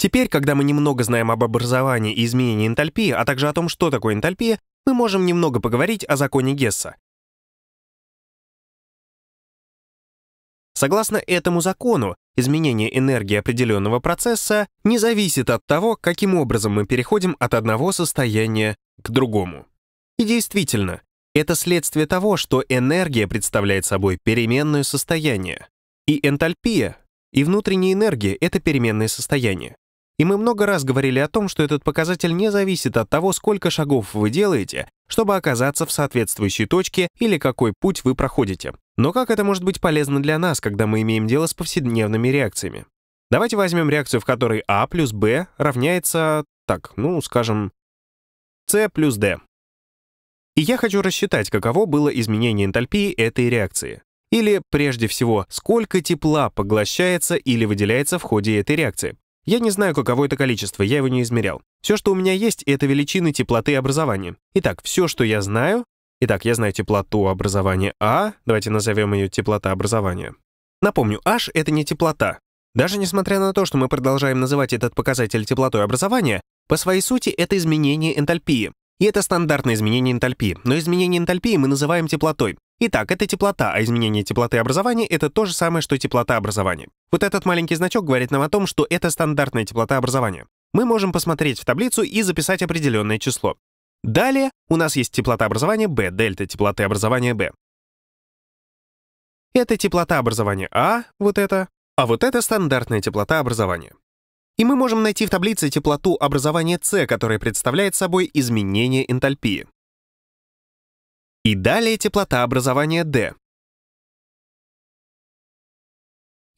Теперь, когда мы немного знаем об образовании и изменении энтальпии, а также о том, что такое энтальпия, мы можем немного поговорить о законе Гесса. Согласно этому закону, изменение энергии определенного процесса не зависит от того, каким образом мы переходим от одного состояния к другому. И действительно, это следствие того, что энергия представляет собой переменное состояние. И энтальпия, и внутренняя энергия — это переменное состояние. И мы много раз говорили о том, что этот показатель не зависит от того, сколько шагов вы делаете, чтобы оказаться в соответствующей точке или какой путь вы проходите. Но как это может быть полезно для нас, когда мы имеем дело с повседневными реакциями? Давайте возьмем реакцию, в которой А плюс Б равняется, так, ну, скажем, С плюс Д. И я хочу рассчитать, каково было изменение энтальпии этой реакции. Или, прежде всего, сколько тепла поглощается или выделяется в ходе этой реакции. Я не знаю, каково это количество, я его не измерял. Все, что у меня есть, это величины теплоты образования. Итак, все, что я знаю... Итак, я знаю теплоту образования А, давайте назовем ее теплота образования. Напомню, H — это не теплота. Даже несмотря на то, что мы продолжаем называть этот показатель теплотой образования, по своей сути это изменение энтальпии. И это стандартное изменение энтальпии. Но изменение энтальпии мы называем теплотой. Итак, это теплота, а изменение теплоты образования — это то же самое, что теплота образования. Вот этот маленький значок говорит нам о том, что это стандартная теплота образования. Мы можем посмотреть в таблицу и записать определенное число. Далее у нас есть теплота образования B, дельта теплоты образования B. Это теплота образования А, вот это, а вот это стандартная теплота образования. И мы можем найти в таблице теплоту образования С, которая представляет собой изменение энтальпии. И далее теплота образования D.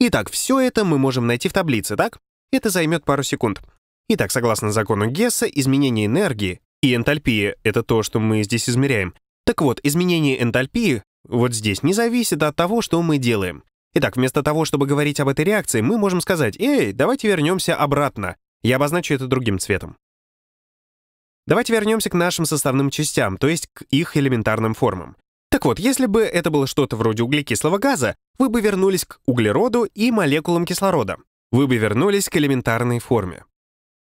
Итак, все это мы можем найти в таблице, так? Это займет пару секунд. Итак, согласно закону Гесса, изменение энергии и энтальпия — это то, что мы здесь измеряем. Так вот, изменение энтальпии вот здесь не зависит от того, что мы делаем. Итак, вместо того, чтобы говорить об этой реакции, мы можем сказать «Эй, давайте вернемся обратно». Я обозначу это другим цветом. Давайте вернемся к нашим составным частям, то есть к их элементарным формам. Так вот, если бы это было что-то вроде углекислого газа, вы бы вернулись к углероду и молекулам кислорода. Вы бы вернулись к элементарной форме.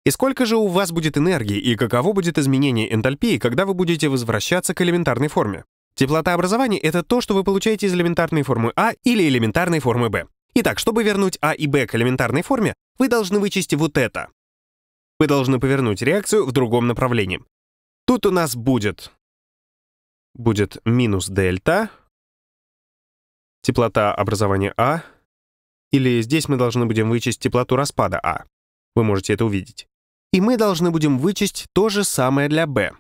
И сколько же у вас будет энергии и каково будет изменение энтальпии, когда вы будете возвращаться к элементарной форме? Теплота образования — это то, что вы получаете из элементарной формы А или элементарной формы Б. Итак, чтобы вернуть А и Б к элементарной форме, вы должны вычесть вот это. Вы должны повернуть реакцию в другом направлении. Тут у нас будет... Будет минус дельта теплота образования А, или здесь мы должны будем вычесть теплоту распада А. Вы можете это увидеть. И мы должны будем вычесть то же самое для Б.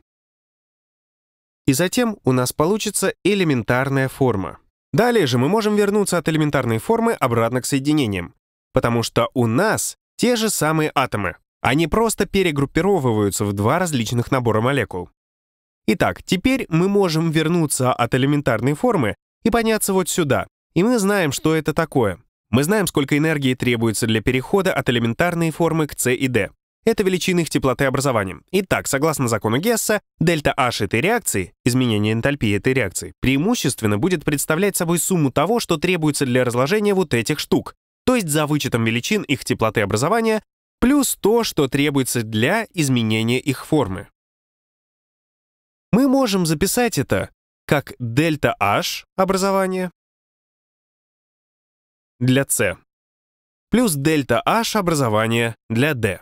И затем у нас получится элементарная форма. Далее же мы можем вернуться от элементарной формы обратно к соединениям, потому что у нас те же самые атомы. Они просто перегруппировываются в два различных набора молекул. Итак, теперь мы можем вернуться от элементарной формы и подняться вот сюда. И мы знаем, что это такое. Мы знаем, сколько энергии требуется для перехода от элементарной формы к С и Д. Это величины их теплоты образования. Итак, согласно закону Гесса, дельта H этой реакции, изменение энтальпии этой реакции, преимущественно будет представлять собой сумму того, что требуется для разложения вот этих штук, то есть за вычетом величин их теплоты образования, плюс то, что требуется для изменения их формы. Мы можем записать это как дельта-H образование для С плюс дельта-H образование для D.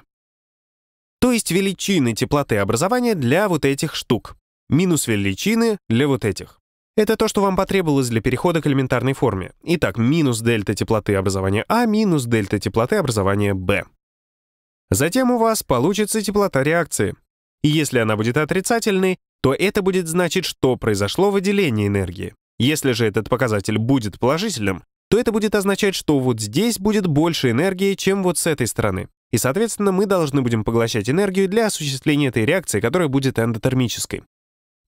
То есть величины теплоты образования для вот этих штук, минус величины для вот этих. Это то, что вам потребовалось для перехода к элементарной форме. Итак, минус дельта теплоты образования А минус дельта теплоты образования Б. Затем у вас получится теплота реакции. И если она будет отрицательной, то это будет значить, что произошло выделение энергии. Если же этот показатель будет положительным, то это будет означать, что вот здесь будет больше энергии, чем вот с этой стороны. И, соответственно, мы должны будем поглощать энергию для осуществления этой реакции, которая будет эндотермической.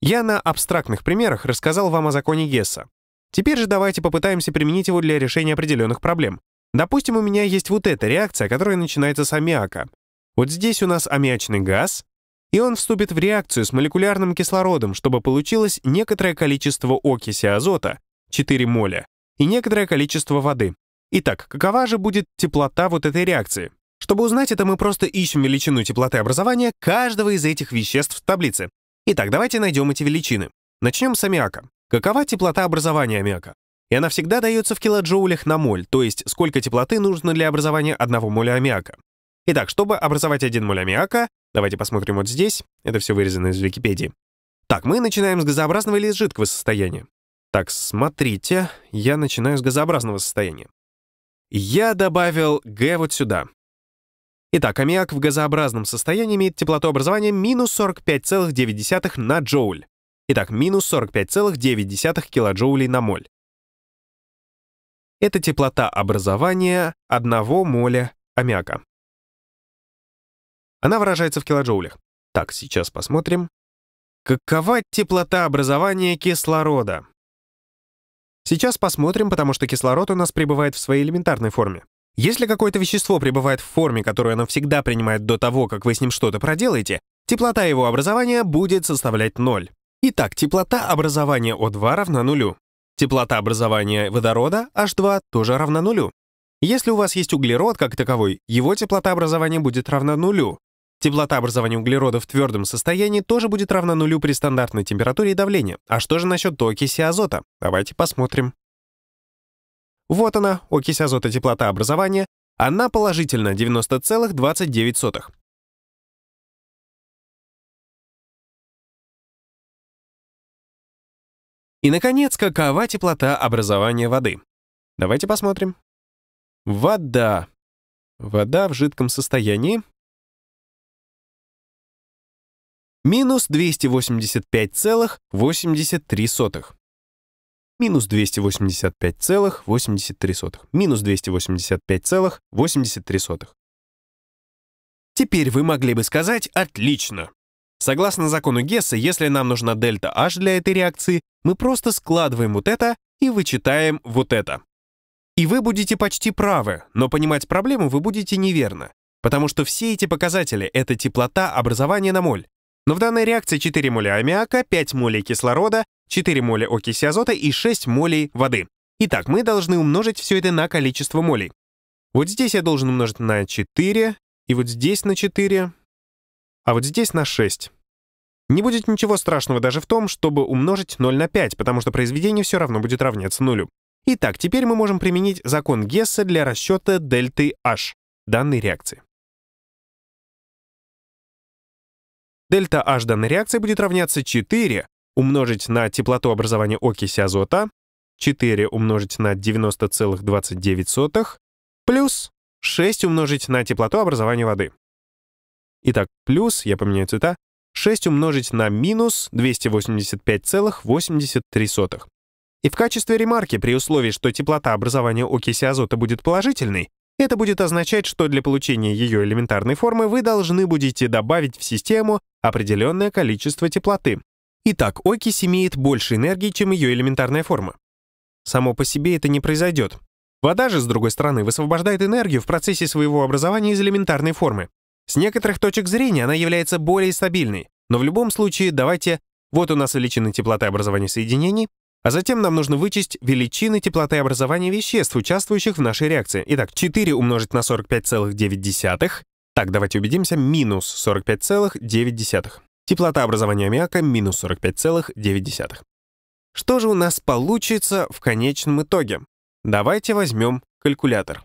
Я на абстрактных примерах рассказал вам о законе Гесса. Теперь же давайте попытаемся применить его для решения определенных проблем. Допустим, у меня есть вот эта реакция, которая начинается с аммиака. Вот здесь у нас аммиачный газ, и он вступит в реакцию с молекулярным кислородом, чтобы получилось некоторое количество окиси азота, 4 моля, и некоторое количество воды. Итак, какова же будет теплота вот этой реакции? Чтобы узнать это, мы просто ищем величину теплоты образования каждого из этих веществ в таблице. Итак, давайте найдем эти величины. Начнем с аммиака. Какова теплота образования аммиака? И она всегда дается в килоджоулях на моль, то есть сколько теплоты нужно для образования одного моля аммиака. Итак, чтобы образовать один моль аммиака, давайте посмотрим вот здесь, это все вырезано из Википедии. Так, мы начинаем с газообразного или с жидкого состояния? Так, смотрите, я начинаю с газообразного состояния. Я добавил Г вот сюда. Итак, аммиак в газообразном состоянии имеет теплоту образования минус 45,9 на джоуль. Итак, минус 45,9 килоджоулей на моль. Это теплота образования 1 моля аммиака. Она выражается в килоджоулях. Так, сейчас посмотрим. Какова теплота образования кислорода? Сейчас посмотрим, потому что кислород у нас пребывает в своей элементарной форме. Если какое-то вещество пребывает в форме, которую оно всегда принимает до того, как вы с ним что-то проделаете, теплота его образования будет составлять 0. Итак, теплота образования О2 равна нулю. Теплота образования водорода H2 тоже равна нулю. Если у вас есть углерод как таковой, его теплота образования будет равна нулю. Теплота образования углерода в твердом состоянии тоже будет равна нулю при стандартной температуре и давлении. А что же насчет окиси азота? Давайте посмотрим. Вот она, окись азота теплота образования. Она положительна 90,29. И, наконец, какова теплота образования воды? Давайте посмотрим. Вода. Вода в жидком состоянии минус 285,83. Минус 285,83. Минус 285,83. Теперь вы могли бы сказать «отлично». Согласно закону Гесса, если нам нужна дельта H для этой реакции, мы просто складываем вот это и вычитаем вот это. И вы будете почти правы, но понимать проблему вы будете неверно, потому что все эти показатели — это теплота образования на моль, но в данной реакции 4 моли аммиака, 5 молей кислорода, 4 моли окиси азота и 6 молей воды. Итак, мы должны умножить все это на количество молей. Вот здесь я должен умножить на 4, и вот здесь на 4, а вот здесь на 6. Не будет ничего страшного даже в том, чтобы умножить 0 на 5, потому что произведение все равно будет равняться нулю. Итак, теперь мы можем применить закон Гесса для расчета дельты H данной реакции. дельта H данной реакции будет равняться 4 умножить на теплоту образования окиси азота, 4 умножить на 90,29, плюс 6 умножить на теплоту образования воды. Итак, плюс, я поменяю цвета, 6 умножить на минус 285,83. И в качестве ремарки, при условии, что теплота образования окиси азота будет положительной, это будет означать, что для получения ее элементарной формы вы должны будете добавить в систему определенное количество теплоты. Итак, окись имеет больше энергии, чем ее элементарная форма. Само по себе это не произойдет. Вода же, с другой стороны, высвобождает энергию в процессе своего образования из элементарной формы. С некоторых точек зрения она является более стабильной, но в любом случае давайте... Вот у нас величины теплоты образования соединений, а затем нам нужно вычесть величины теплоты образования веществ, участвующих в нашей реакции. Итак, 4 умножить на 45,9, так, давайте убедимся, минус 45,9. Теплота образования аммиака минус 45,9. Что же у нас получится в конечном итоге? Давайте возьмем калькулятор.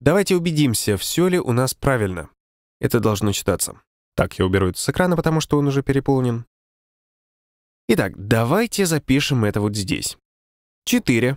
Давайте убедимся, все ли у нас правильно. Это должно читаться. Так, я уберу это с экрана, потому что он уже переполнен. Итак, давайте запишем это вот здесь. 4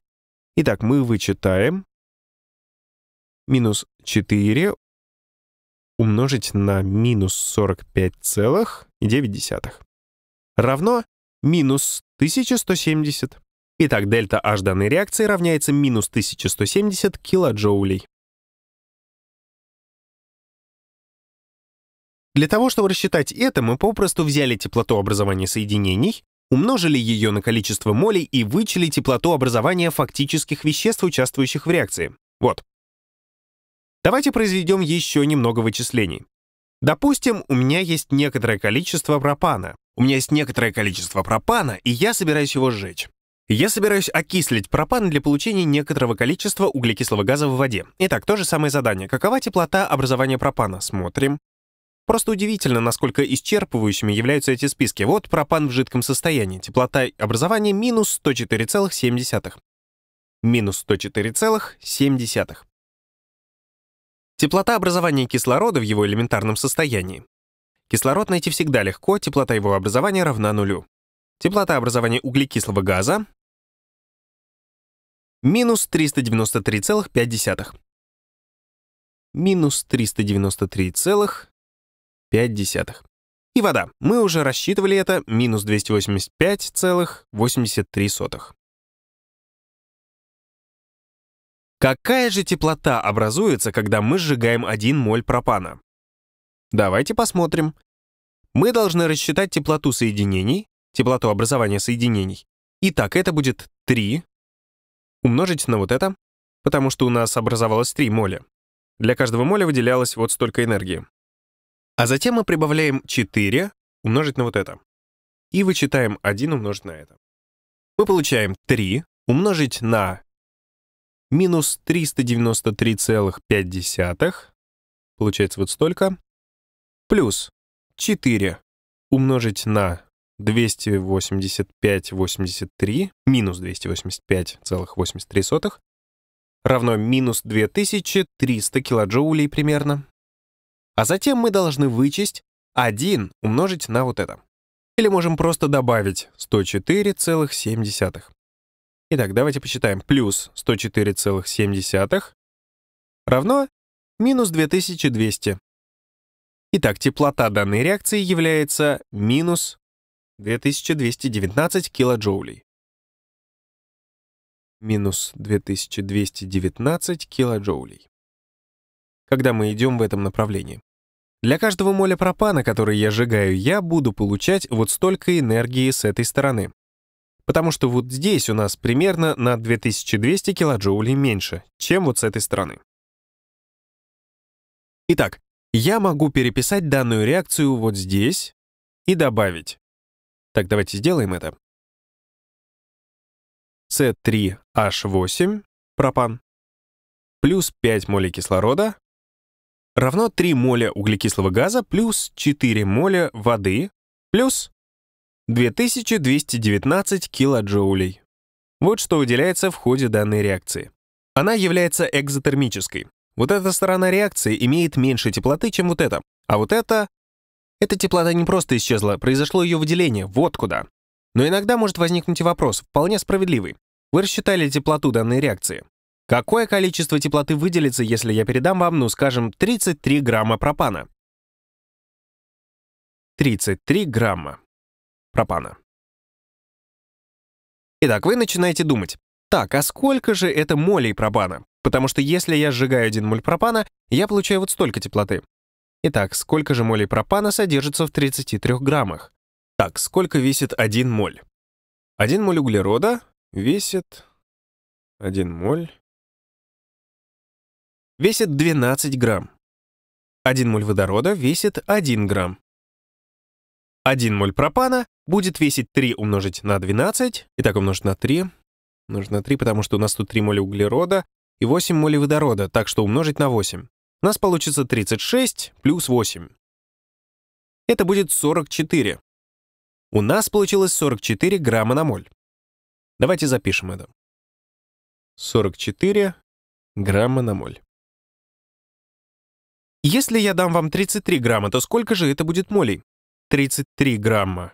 Итак, мы вычитаем минус 4 умножить на минус 45,9 равно минус 1170. Итак, дельта H данной реакции равняется минус 1170 килоджоулей. Для того, чтобы рассчитать это, мы попросту взяли теплоту образования соединений умножили ее на количество молей и вычли теплоту образования фактических веществ, участвующих в реакции. Вот. Давайте произведем еще немного вычислений. Допустим, у меня есть некоторое количество пропана. У меня есть некоторое количество пропана, и я собираюсь его сжечь. Я собираюсь окислить пропан для получения некоторого количества углекислого газа в воде. Итак, то же самое задание. Какова теплота образования пропана? Смотрим. Просто удивительно, насколько исчерпывающими являются эти списки. Вот пропан в жидком состоянии. Теплота образования минус 104,7. Минус 104,7. Теплота образования кислорода в его элементарном состоянии. Кислород найти всегда легко, теплота его образования равна нулю. Теплота образования углекислого газа минус 393,5. Минус 393,5. 0,5. И вода. Мы уже рассчитывали это, минус 285,83. Какая же теплота образуется, когда мы сжигаем 1 моль пропана? Давайте посмотрим. Мы должны рассчитать теплоту соединений, теплоту образования соединений. Итак, это будет 3 умножить на вот это, потому что у нас образовалось 3 моля. Для каждого моля выделялось вот столько энергии. А затем мы прибавляем 4 умножить на вот это. И вычитаем 1 умножить на это. Мы получаем 3 умножить на минус 393,5, получается вот столько, плюс 4 умножить на 285,83, минус 285,83, равно минус 2300 килоджоулей примерно. А затем мы должны вычесть 1 умножить на вот это. Или можем просто добавить 104,7. Итак, давайте посчитаем. Плюс 104,7 равно минус 2200. Итак, теплота данной реакции является минус 2219 килоджоулей. Минус 2219 килоджоулей когда мы идем в этом направлении. Для каждого моля пропана, который я сжигаю, я буду получать вот столько энергии с этой стороны. Потому что вот здесь у нас примерно на 2200 килоджоулей меньше, чем вот с этой стороны. Итак, я могу переписать данную реакцию вот здесь и добавить. Так, давайте сделаем это. С3H8, пропан, плюс 5 молей кислорода, равно 3 моля углекислого газа плюс 4 моля воды плюс 2219 килоджоулей. Вот что выделяется в ходе данной реакции. Она является экзотермической. Вот эта сторона реакции имеет меньше теплоты, чем вот эта. А вот эта... Эта теплота не просто исчезла, произошло ее выделение, вот куда. Но иногда может возникнуть и вопрос, вполне справедливый. Вы рассчитали теплоту данной реакции. Какое количество теплоты выделится, если я передам вам, ну скажем, 33 грамма пропана? 33 грамма пропана. Итак, вы начинаете думать. Так, а сколько же это молей пропана? Потому что если я сжигаю один моль пропана, я получаю вот столько теплоты. Итак, сколько же молей пропана содержится в 33 граммах? Так, сколько весит 1 моль? 1 моль углерода весит 1 моль весит 12 грамм. 1 моль водорода весит 1 грамм. 1 моль пропана будет весить 3 умножить на 12, итак, умножить на 3, умножить на 3, потому что у нас тут 3 моли углерода и 8 моли водорода, так что умножить на 8. У нас получится 36 плюс 8. Это будет 44. У нас получилось 44 грамма на моль. Давайте запишем это. 44 грамма на моль. Если я дам вам 33 грамма, то сколько же это будет молей? 33 грамма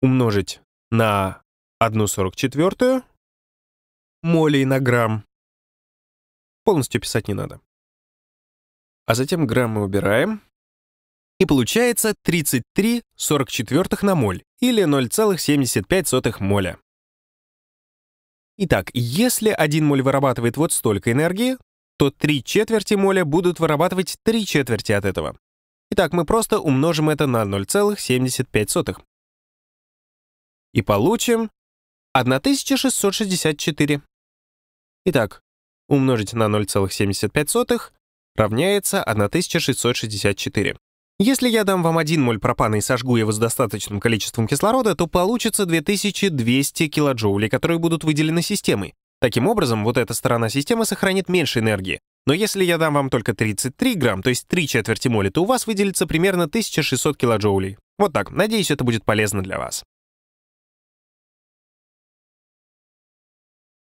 умножить на 1,44 молей на грамм. Полностью писать не надо. А затем граммы убираем. И получается 33,44 на моль, или 0,75 моля. Итак, если 1 моль вырабатывает вот столько энергии, то три четверти моля будут вырабатывать три четверти от этого. Итак, мы просто умножим это на 0,75. И получим 1664. Итак, умножить на 0,75 равняется 1664. Если я дам вам 1 моль пропана и сожгу его с достаточным количеством кислорода, то получится 2200 килоджоулей, которые будут выделены системой. Таким образом, вот эта сторона системы сохранит меньше энергии. Но если я дам вам только 33 грамм, то есть 3 четверти моли, то у вас выделится примерно 1600 килоджоулей. Вот так. Надеюсь, это будет полезно для вас.